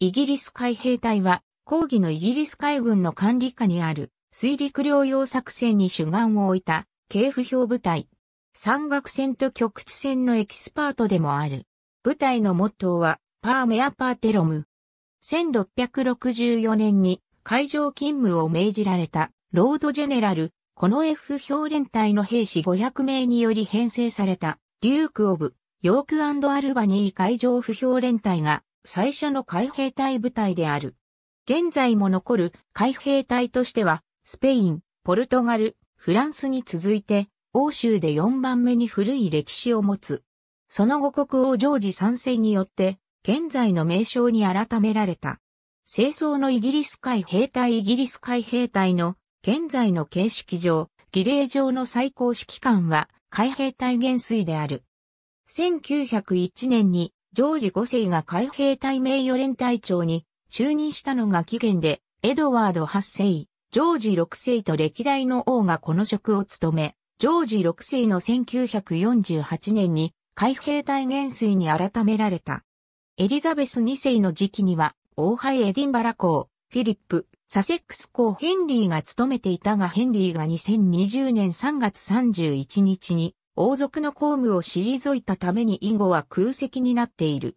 イギリス海兵隊は、抗議のイギリス海軍の管理下にある水陸両用作戦に主眼を置いた系不表部隊。山岳戦と局地戦のエキスパートでもある。部隊のモットーは、パーメアパーテロム。1664年に海上勤務を命じられたロードジェネラル、この F 表連隊の兵士500名により編成されたデューク・オブ・ヨークアルバニー海上不評連隊が最初の海兵隊部隊である。現在も残る海兵隊としては、スペイン、ポルトガル、フランスに続いて、欧州で4番目に古い歴史を持つ。その後国王ジョージ3世によって、現在の名称に改められた。清掃のイギリス海兵隊イギリス海兵隊の現在の形式上、儀礼上の最高指揮官は海兵隊元帥である。1901年にジョージ5世が海兵隊名誉連隊長に就任したのが起源で、エドワード8世、ジョージ6世と歴代の王がこの職を務め、ジョージ6世の1948年に海兵隊元帥に改められた。エリザベス2世の時期には、王イ・エディンバラ公、フィリップ、サセックス公ヘンリーが務めていたがヘンリーが2020年3月31日に王族の公務を退いたために以後は空席になっている。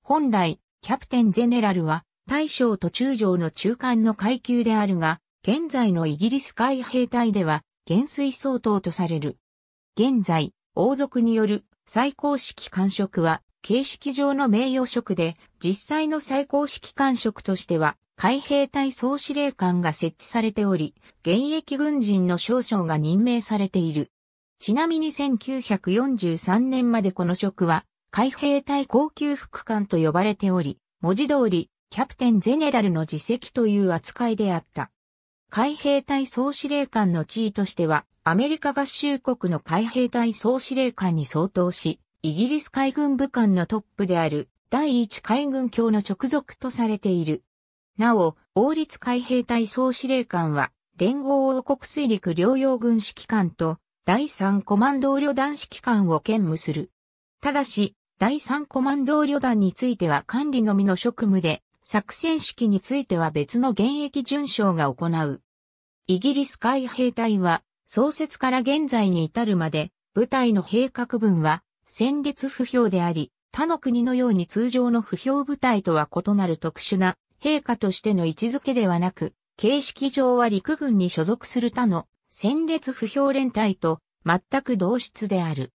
本来、キャプテンゼネラルは大将と中将の中間の階級であるが、現在のイギリス海兵隊では、元帥相当とされる。現在、王族による最高式官職は、形式上の名誉職で、実際の最高式官職としては、海兵隊総司令官が設置されており、現役軍人の少将が任命されている。ちなみに1943年までこの職は、海兵隊高級副官と呼ばれており、文字通り、キャプテンゼネラルの自責という扱いであった。海兵隊総司令官の地位としては、アメリカ合衆国の海兵隊総司令官に相当し、イギリス海軍部官のトップである第一海軍卿の直属とされている。なお、王立海兵隊総司令官は、連合王国水陸両用軍指揮官と第3コマンド旅団指揮官を兼務する。ただし、第3コマンド旅団については管理のみの職務で、作戦指揮については別の現役巡将が行う。イギリス海兵隊は、創設から現在に至るまで、部隊の兵格分は、戦列不評であり、他の国のように通常の不評部隊とは異なる特殊な、陛下としての位置づけではなく、形式上は陸軍に所属する他の戦列不評連隊と全く同質である。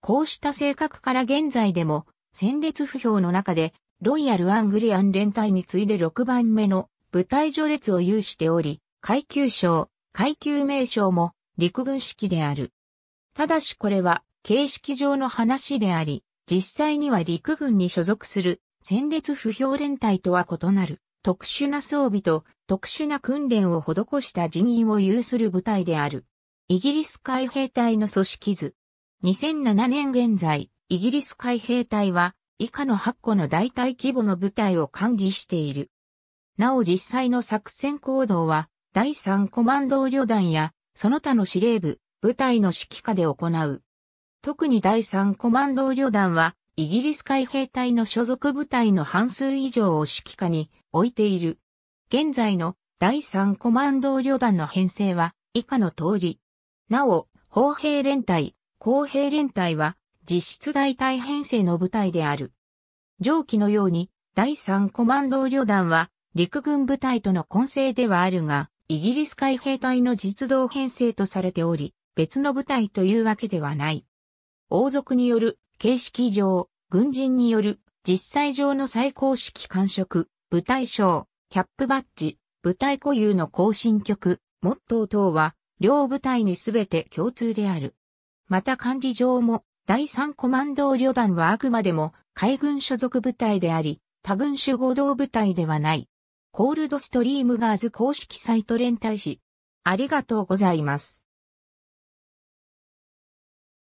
こうした性格から現在でも、戦列不評の中で、ロイヤル・アングリアン連隊に次いで6番目の部隊序列を有しており、階級賞、階級名称も陸軍式である。ただしこれは形式上の話であり、実際には陸軍に所属する戦列不評連隊とは異なる。特殊な装備と特殊な訓練を施した人員を有する部隊である。イギリス海兵隊の組織図。2007年現在、イギリス海兵隊は以下の8個の大隊規模の部隊を管理している。なお実際の作戦行動は第3コマンド旅団やその他の司令部、部隊の指揮下で行う。特に第3コマンド旅団はイギリス海兵隊の所属部隊の半数以上を指揮下に置いている。現在の第3コマンド旅団の編成は以下の通り。なお、砲兵連隊、工兵連隊は実質大隊編成の部隊である。上記のように第3コマンド旅団は陸軍部隊との混成ではあるが、イギリス海兵隊の実動編成とされており、別の部隊というわけではない。王族による形式上、軍人による実際上の最高式官職、舞台賞、キャップバッジ、舞台固有の行進曲、モットー等は、両舞台にすべて共通である。また管理上も、第3コマンド旅団はあくまでも海軍所属部隊であり、他軍種合同部隊ではない。コールドストリームガーズ公式サイト連帯し、ありがとうございます。